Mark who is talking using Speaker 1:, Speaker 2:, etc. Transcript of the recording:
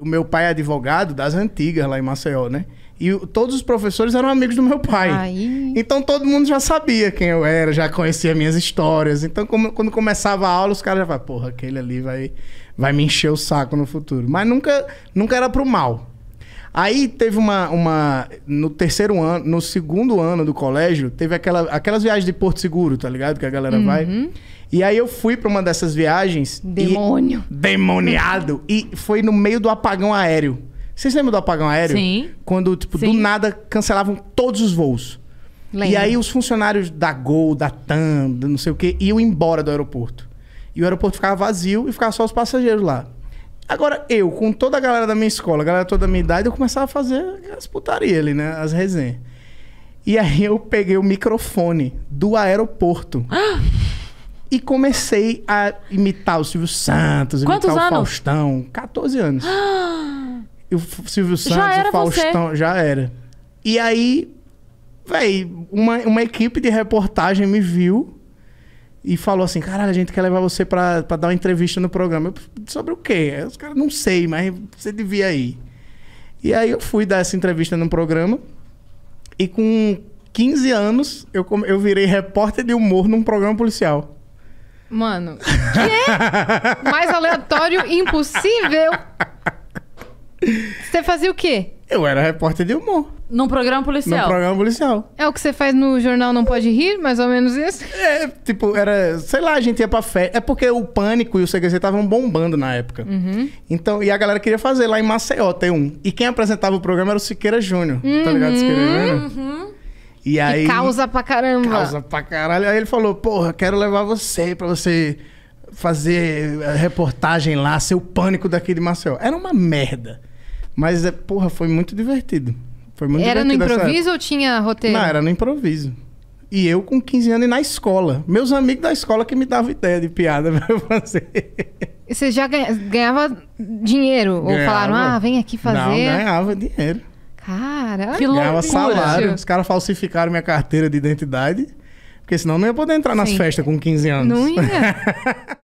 Speaker 1: o meu pai é advogado das antigas lá em Maceió, né? E todos os professores eram amigos do meu pai. Aí... Então todo mundo já sabia quem eu era, já conhecia minhas histórias. Então como, quando começava a aula, os caras já falavam, porra, aquele ali vai, vai me encher o saco no futuro. Mas nunca, nunca era pro mal. Aí teve uma, uma. No terceiro ano, no segundo ano do colégio, teve aquela, aquelas viagens de Porto Seguro, tá ligado? Que a galera uhum. vai. E aí eu fui para uma dessas viagens. Demônio. E... Demoniado. E foi no meio do apagão aéreo. Vocês lembram do apagão aéreo? Sim. Quando, tipo, Sim. do nada cancelavam todos os voos. Lembra. E aí os funcionários da Gol, da TAM, não sei o quê, iam embora do aeroporto. E o aeroporto ficava vazio e ficava só os passageiros lá. Agora, eu, com toda a galera da minha escola, a galera toda da minha idade, eu começava a fazer as putarias ali, né? As resenhas. E aí eu peguei o microfone do aeroporto. Ah! e comecei a imitar o Silvio Santos, imitar Quantos o anos? Faustão. 14 anos. Ah! e o Silvio Santos, o Faustão, você. já era. E aí, véi, uma, uma equipe de reportagem me viu e falou assim: caralho, a gente quer levar você pra, pra dar uma entrevista no programa. Eu, Sobre o quê? os caras não sei, mas você devia ir. E aí eu fui dar essa entrevista no programa e com 15 anos eu, eu virei repórter de humor num programa policial. Mano, que mais aleatório impossível. Você fazia o quê? Eu era repórter de humor. Num programa policial. Num programa policial. É o que você faz no jornal Não Pode Rir, mais ou menos isso? É, tipo, era. Sei lá, a gente ia pra festa. É porque o Pânico e o CQC estavam bombando na época. Uhum. Então, e a galera queria fazer lá em Maceió, tem um. E quem apresentava o programa era o Siqueira Júnior. Uhum. Tá ligado, Siqueira uhum. Júnior? Uhum. E aí. causa pra caramba. Causa pra caralho. Aí ele falou: porra, quero levar você pra você fazer eh, reportagem lá, ser o pânico daqui de Maceió. Era uma merda. Mas, eh, porra, foi muito divertido. Foi muito Era no improviso ou tinha roteiro? Não, era no improviso. E eu com 15 anos e na escola. Meus amigos da escola que me davam ideia de piada pra eu fazer. você já ganhava dinheiro? Ganhava. Ou falaram, ah, vem aqui fazer? Não, ganhava dinheiro. Cara, que loucura. Ganhava salário. Os caras falsificaram minha carteira de identidade. Porque senão não ia poder entrar nas Sim. festas com 15 anos. Não ia.